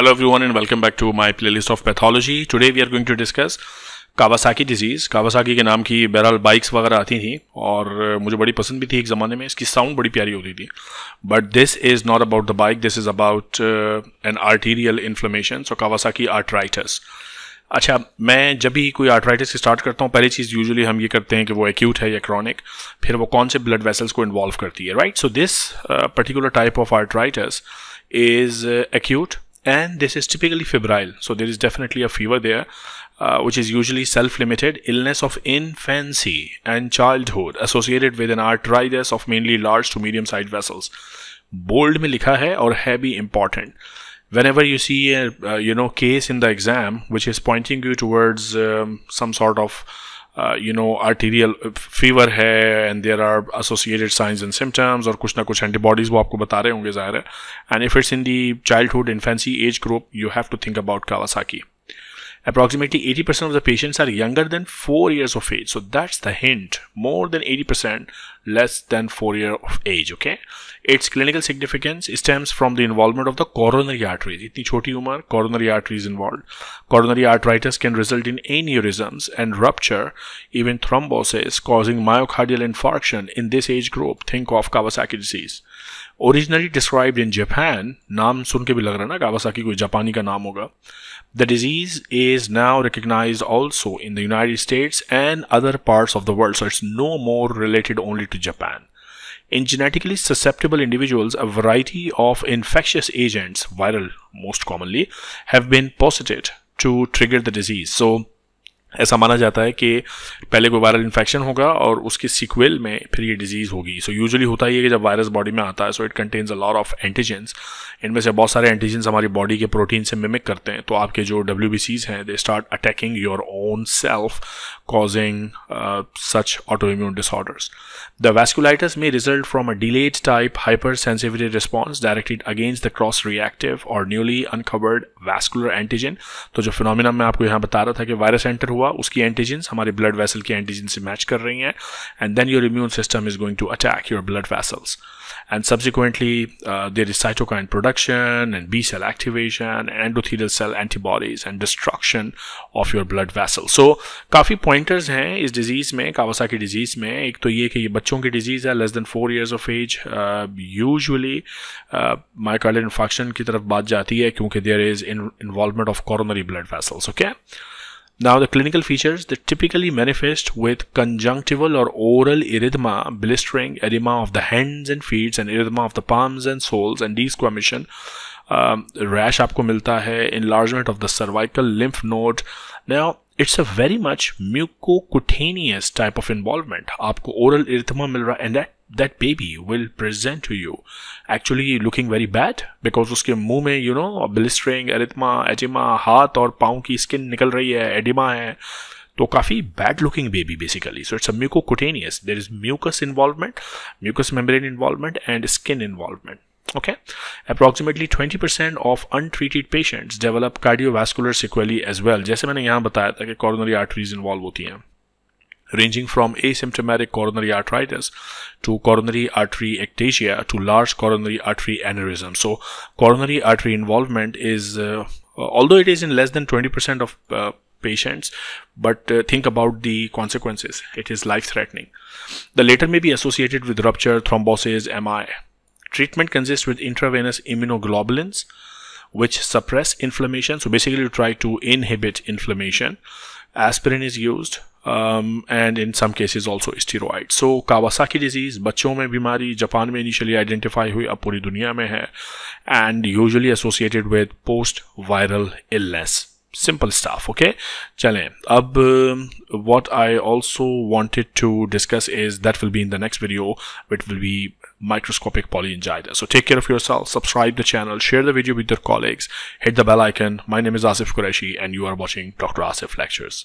Hello everyone and welcome back to my playlist of pathology. Today we are going to discuss Kawasaki disease Kawasaki के नाम की बहरहाल bikes वगैरह आती थी और uh, मुझे बड़ी पसंद भी थी एक ज़माने में इसकी साउंड बड़ी प्यारी होती थी but this is not about the bike this is about an arterial inflammation. So Kawasaki arthritis. अच्छा मैं जब भी कोई आर्थराइटिस स्टार्ट करता हूँ पहली चीज़ यूजुअली हम ये करते हैं कि वो एक्यूट है या क्रॉनिक फिर वो कौन से ब्लड वेसल्स को इन्वॉल्व करती है right so this particular type of arthritis is acute and this is typically febrile so there is definitely a fever there uh, which is usually self-limited illness of infancy and childhood associated with an arthritis of mainly large to medium-sized vessels bold me likha hai or heavy important whenever you see a uh, you know case in the exam which is pointing you towards um, some sort of uh, you know arterial uh, fever है and there are associated signs and symptoms or कुछ ना antibodies वो आपको बता रहे and if it's in the childhood infancy age group you have to think about Kawasaki approximately 80% of the patients are younger than 4 years of age so that's the hint more than 80% less than 4 year of age okay its clinical significance stems from the involvement of the coronary arteries itni choti umar coronary arteries involved coronary arteritis can result in aneurysms and rupture even thrombosis causing myocardial infarction in this age group think of kawasaki disease originally described in Japan, नाम सुन के भी लग रहा है ना Kawasaki कोई जापानी का नाम होगा The disease is now recognize also in the United States and other parts of the world so it's no more to Japan. In genetically susceptible individuals, a variety of infectious agents, viral most commonly, have been posited to trigger the disease. So ऐसा माना जाता है कि पहले कोई viral infection होगा और उसके सिक्वेल में फिर ये डिजीज़ होगी सो so, यूजुअली होता ही है कि जब वायरस बॉडी में आता है so it contains a lot of antigens इनमें से बहुत सारे एंटीजेंस हमारी बॉडी के प्रोटीन से मिमिक करते हैं तो आपके जो डब्ल्यू हैं they start attacking your own self causing such autoimmune disorders the vasculitis may result from a delayed type hypersensitivity response directed against the cross reactive और newly uncovered vascular antigen तो जो phenomena मैं आपको यहाँ बता रहा था कि वायरस एंटर हुआ हुआ उसकी एंटीजन हमारे ब्लड वैसल की एंटीजन से मैच कर रही हैं and then your immune system is going to attack your blood vessels and subsequently there is cytokine production and B cell activation endothelial cell antibodies and destruction of your blood vessel so काफ़ी pointers हैं इस disease में कावासा की disease में एक तो ये कि ये बच्चों की डिजीज़ है less than four years of age usually माइकॉल इन्फेक्शन की तरफ बात जाती है क्योंकि there is involvement of coronary blood vessels okay Now the clinical features, that typically manifest with conjunctival or oral erythema, blistering, edema of the hands and feet and erythema of the palms and soles and desquamation. Um, rash आपको मिलता है enlargement of the cervical lymph node. Now it's a very much mucocutaneous type of involvement. आपको oral erythema मिल रहा and that that baby will present to you actually looking very bad because uske muh mein you know blistering erythema edema haath aur paon ki skin nikal rahi hai edema hai तो काफी bad looking baby basically so it's a mucocutaneous there is mucus involvement mucus membrane involvement and skin involvement okay approximately twenty percent of untreated patients develop cardiovascular sequelae as well जैसे मैंने यहां बताया था कि coronary arteries involve होती हैं ranging from asymptomatic coronary arthritis to coronary artery ectasia to large coronary artery aneurysm. So coronary artery involvement is, uh, uh although it is in less than 20% of uh, patients, but uh, think about the consequences. It is life-threatening. The latter may be associated with rupture, thrombosis, MI. Treatment consists with intravenous immunoglobulins, which suppress inflammation. So basically you try to inhibit inflammation. Aspirin is used um, and in some cases also steroids. So Kawasaki disease बच्चों में बीमारी Japan में initially identify हुई अब पूरी दुनिया में है and usually associated with post viral illness. Simple stuff, okay? चलें um, what I also wanted to discuss is that will be in the next video which will be microscopic polyangiitis. So take care of yourself, subscribe the channel, share the video with your colleagues, hit the bell icon. My name is Asif Qureshi and you are watching Dr. Asif Lectures.